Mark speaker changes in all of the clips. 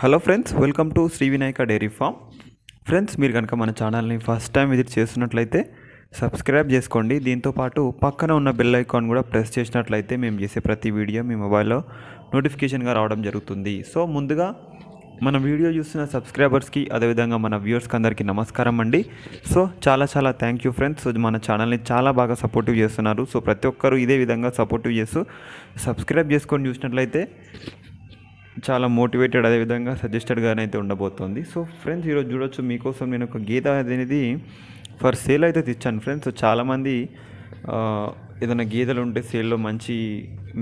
Speaker 1: hello friends welcome to Shri Vinayaka dairy farm friends మీరు కనుక మన ఛానల్ని ఫస్ట్ టైం విజిట్ చేస్తున్నట్లయితే సబ్స్క్రైబ్ చేసుకోండి దీంతోపాటు పక్కన ఉన్న బెల్ ఐకాన్ కూడా ప్రెస్ చేసినట్లయితే మేము చేసే ప్రతి వీడియో మీ మొబైల్లో నోటిఫికేషన్గా రావడం జరుగుతుంది సో ముందుగా మన వీడియో చూస్తున్న సబ్స్క్రైబర్స్కి అదేవిధంగా మన వ్యూవర్స్కి అందరికీ నమస్కారం అండి సో చాలా చాలా థ్యాంక్ యూ ఫ్రెండ్స్ సో మన ఛానల్ని చాలా బాగా సపోర్టివ్ చేస్తున్నారు సో ప్రతి ఒక్కరూ ఇదే విధంగా సపోర్టివ్ చేస్తూ సబ్స్క్రైబ్ చేసుకొని చూసినట్లయితే చాలా మోటివేటెడ్ అదేవిధంగా సజెస్టెడ్గానే అయితే ఉండబోతోంది సో ఫ్రెండ్స్ ఈరోజు చూడొచ్చు మీకోసం నేను ఒక గీత అనేది ఫర్ సేల్ అయితే తెచ్చాను ఫ్రెండ్స్ చాలామంది ఏదైనా గేదెలు ఉంటే సేల్లో మంచి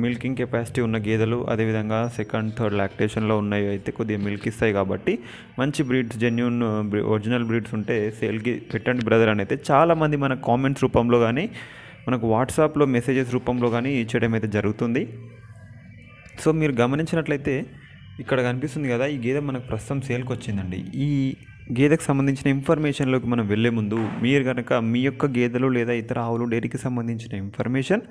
Speaker 1: మిల్కింగ్ కెపాసిటీ ఉన్న గీతలు అదేవిధంగా సెకండ్ థర్డ్ లాక్టేషన్లో ఉన్నవి అయితే కొద్దిగా మిల్క్ ఇస్తాయి కాబట్టి మంచి బ్రీడ్స్ జెన్యున్ ఒరిజినల్ బ్రీడ్స్ ఉంటే సేల్కి పెట్టండి బ్రదర్ అని అయితే చాలామంది మన కామెంట్స్ రూపంలో కానీ మనకు వాట్సాప్లో మెసేజెస్ రూపంలో కానీ ఇచ్చేయడం అయితే జరుగుతుంది సో మీరు గమనించినట్లయితే ఇక్కడ కనిపిస్తుంది కదా ఈ గేదె మనకు ప్రస్తుతం సేల్కి వచ్చిందండి ఈ గేదెకు సంబంధించిన ఇన్ఫర్మేషన్లోకి మనం వెళ్ళే ముందు మీరు కనుక మీ యొక్క గేదెలు లేదా ఇతర ఆవులు డైరీకి సంబంధించిన ఇన్ఫర్మేషన్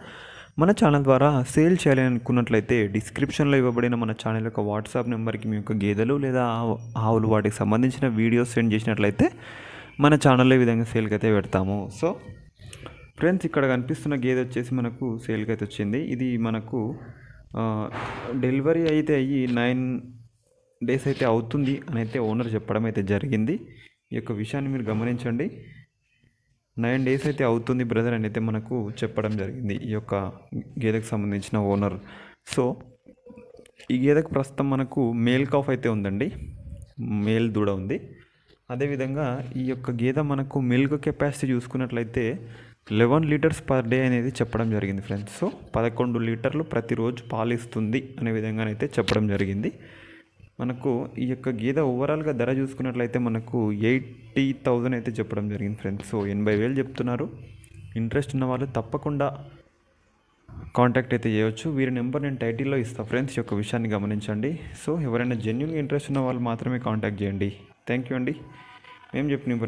Speaker 1: మన ఛానల్ ద్వారా సేల్ చేయాలి అనుకున్నట్లయితే డిస్క్రిప్షన్లో ఇవ్వబడిన మన ఛానల్ యొక్క వాట్సాప్ నెంబర్కి మీ యొక్క గేదెలు లేదా ఆవులు వాటికి సంబంధించిన వీడియోస్ సెండ్ చేసినట్లయితే మన ఛానల్లో ఈ విధంగా సేల్కి అయితే పెడతాము సో ఫ్రెండ్స్ ఇక్కడ కనిపిస్తున్న గేదె వచ్చేసి మనకు సేల్కి అయితే వచ్చింది ఇది మనకు డెలివరీ అయితే అయ్యి నైన్ డేస్ అయితే అవుతుంది అని అయితే ఓనర్ చెప్పడం అయితే జరిగింది ఈ యొక్క విషయాన్ని మీరు గమనించండి నైన్ డేస్ అయితే అవుతుంది బ్రదర్ అని అయితే మనకు చెప్పడం జరిగింది ఈ యొక్క గేదెకు సంబంధించిన ఓనర్ సో ఈ గేదెకు ప్రస్తుతం మనకు మేల్ కాఫ్ అయితే ఉందండి మేల్ దూడ ఉంది అదేవిధంగా ఈ యొక్క గేదె మనకు మిల్క్ కెపాసిటీ చూసుకున్నట్లయితే లెవెన్ లీటర్స్ పర్ డే అనేది చెప్పడం జరిగింది ఫ్రెండ్స్ సో పదకొండు లీటర్లు ప్రతిరోజు పాలిస్తుంది అనే విధంగానైతే చెప్పడం జరిగింది మనకు ఈ యొక్క గీత ఓవరాల్గా ధర చూసుకున్నట్లయితే మనకు ఎయిటీ థౌజండ్ అయితే చెప్పడం జరిగింది ఫ్రెండ్స్ సో ఎనభై వేలు చెప్తున్నారు ఇంట్రెస్ట్ ఉన్న వాళ్ళు తప్పకుండా కాంటాక్ట్ అయితే చేయవచ్చు వీరి నెంబర్ నేను టైటిల్లో ఇస్తాను ఫ్రెండ్స్ యొక్క విషయాన్ని గమనించండి సో ఎవరైనా జెన్యున్గా ఇంట్రెస్ట్ ఉన్న వాళ్ళు మాత్రమే కాంటాక్ట్ చేయండి థ్యాంక్ యూ అండి మేము చెప్పిన